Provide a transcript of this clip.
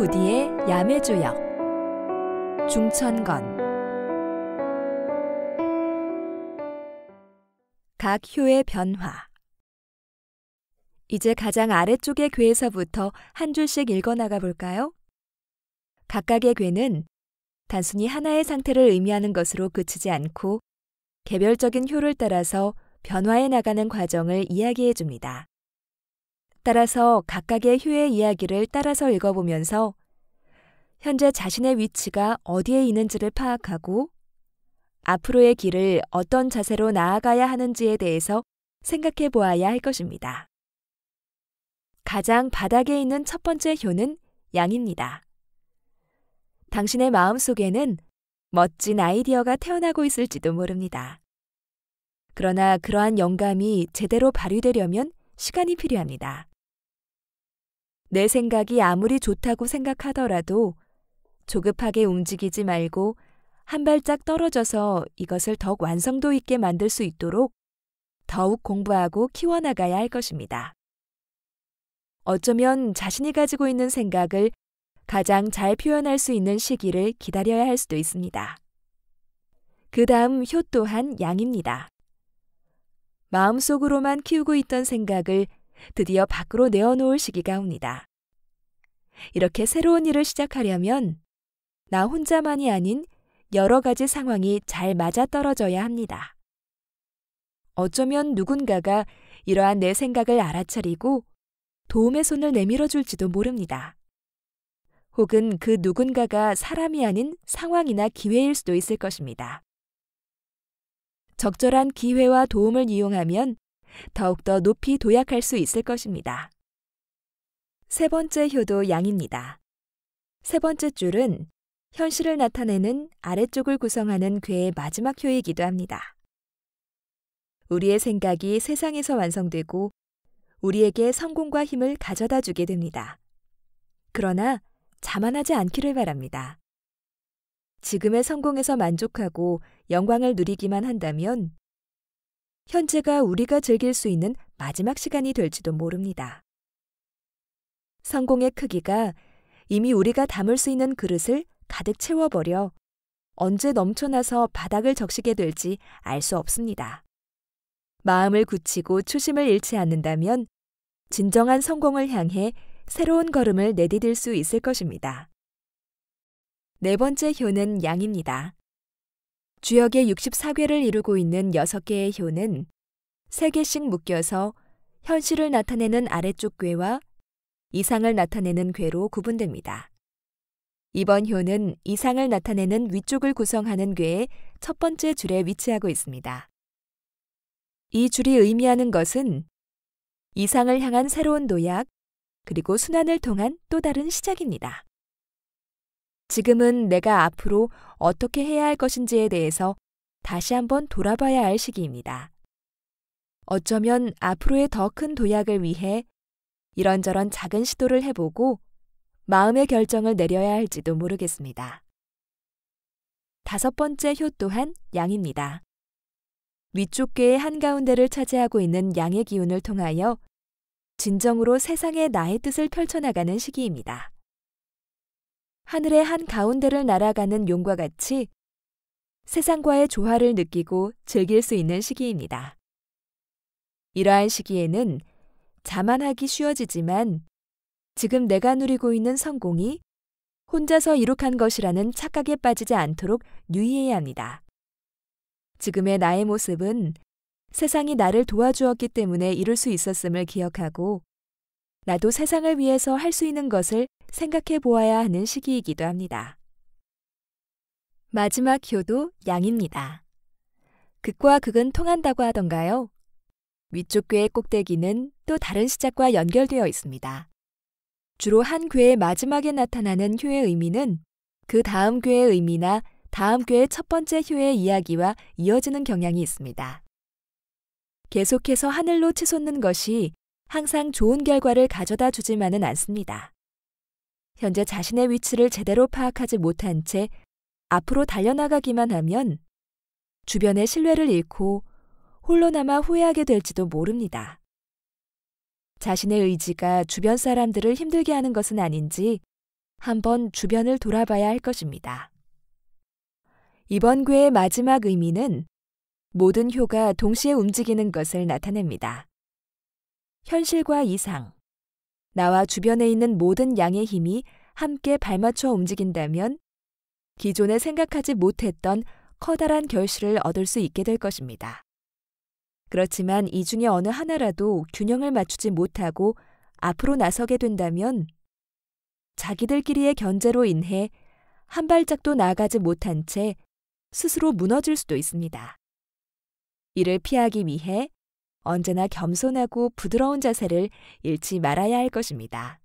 부디의 야매조역 중천건 각 효의 변화 이제 가장 아래쪽의 괴에서부터 한 줄씩 읽어나가 볼까요? 각각의 괴는 단순히 하나의 상태를 의미하는 것으로 그치지 않고 개별적인 효를 따라서 변화해 나가는 과정을 이야기해 줍니다. 따라서 각각의 휴의 이야기를 따라서 읽어보면서 현재 자신의 위치가 어디에 있는지를 파악하고 앞으로의 길을 어떤 자세로 나아가야 하는지에 대해서 생각해 보아야 할 것입니다. 가장 바닥에 있는 첫 번째 효는 양입니다. 당신의 마음 속에는 멋진 아이디어가 태어나고 있을지도 모릅니다. 그러나 그러한 영감이 제대로 발휘되려면 시간이 필요합니다. 내 생각이 아무리 좋다고 생각하더라도 조급하게 움직이지 말고 한 발짝 떨어져서 이것을 더욱 완성도 있게 만들 수 있도록 더욱 공부하고 키워나가야 할 것입니다. 어쩌면 자신이 가지고 있는 생각을 가장 잘 표현할 수 있는 시기를 기다려야 할 수도 있습니다. 그 다음 효 또한 양입니다. 마음속으로만 키우고 있던 생각을 드디어 밖으로 내어놓을 시기가 옵니다. 이렇게 새로운 일을 시작하려면 나 혼자만이 아닌 여러 가지 상황이 잘 맞아떨어져야 합니다. 어쩌면 누군가가 이러한 내 생각을 알아차리고 도움의 손을 내밀어 줄지도 모릅니다. 혹은 그 누군가가 사람이 아닌 상황이나 기회일 수도 있을 것입니다. 적절한 기회와 도움을 이용하면 더욱더 높이 도약할 수 있을 것입니다. 세 번째 효도 양입니다. 세 번째 줄은 현실을 나타내는 아래쪽을 구성하는 괴의 마지막 효이기도 합니다. 우리의 생각이 세상에서 완성되고 우리에게 성공과 힘을 가져다 주게 됩니다. 그러나 자만하지 않기를 바랍니다. 지금의 성공에서 만족하고 영광을 누리기만 한다면 현재가 우리가 즐길 수 있는 마지막 시간이 될지도 모릅니다. 성공의 크기가 이미 우리가 담을 수 있는 그릇을 가득 채워버려 언제 넘쳐나서 바닥을 적시게 될지 알 수 없습니다. 마음을 굳히고 초심을 잃지 않는다면 진정한 성공을 향해 새로운 걸음을 내디딜 수 있을 것입니다. 네 번째 효는 양입니다. 주역의 64괴를 이루고 있는 6개의 효는 3개씩 묶여서 현실을 나타내는 아래쪽 괴와 이상을 나타내는 괴로 구분됩니다. 이번 효는 이상을 나타내는 위쪽을 구성하는 괴의 첫 번째 줄에 위치하고 있습니다. 이 줄이 의미하는 것은 이상을 향한 새로운 도약, 그리고 순환을 통한 또 다른 시작입니다. 지금은 내가 앞으로 어떻게 해야 할 것인지에 대해서 다시 한번 돌아봐야 할 시기입니다. 어쩌면 앞으로의 더 큰 도약을 위해 이런저런 작은 시도를 해보고 마음의 결정을 내려야 할지도 모르겠습니다. 다섯 번째 효 또한 양입니다. 위쪽 궤의 한가운데를 차지하고 있는 양의 기운을 통하여 진정으로 세상에 나의 뜻을 펼쳐나가는 시기입니다. 하늘의 한 가운데를 날아가는 용과 같이 세상과의 조화를 느끼고 즐길 수 있는 시기입니다. 이러한 시기에는 자만하기 쉬워지지만 지금 내가 누리고 있는 성공이 혼자서 이룩한 것이라는 착각에 빠지지 않도록 유의해야 합니다. 지금의 나의 모습은 세상이 나를 도와주었기 때문에 이룰 수 있었음을 기억하고 나도 세상을 위해서 할 수 있는 것을 생각해 보아야 하는 시기이기도 합니다. 마지막 효도 양입니다. 극과 극은 통한다고 하던가요? 위쪽 궤의 꼭대기는 또 다른 시작과 연결되어 있습니다. 주로 한 궤의 마지막에 나타나는 효의 의미는 그 다음 궤의 의미나 다음 궤의 첫 번째 효의 이야기와 이어지는 경향이 있습니다. 계속해서 하늘로 치솟는 것이 항상 좋은 결과를 가져다 주지만은 않습니다. 현재 자신의 위치를 제대로 파악하지 못한 채 앞으로 달려나가기만 하면 주변의 신뢰를 잃고 홀로 남아 후회하게 될지도 모릅니다. 자신의 의지가 주변 사람들을 힘들게 하는 것은 아닌지 한번 주변을 돌아봐야 할 것입니다. 이번 괴의 마지막 의미는 모든 효가 동시에 움직이는 것을 나타냅니다. 현실과 이상. 나와 주변에 있는 모든 양의 힘이 함께 발맞춰 움직인다면 기존에 생각하지 못했던 커다란 결실을 얻을 수 있게 될 것입니다. 그렇지만 이 중에 어느 하나라도 균형을 맞추지 못하고 앞으로 나서게 된다면 자기들끼리의 견제로 인해 한 발짝도 나아가지 못한 채 스스로 무너질 수도 있습니다. 이를 피하기 위해 언제나 겸손하고 부드러운 자세를 잃지 말아야 할 것입니다.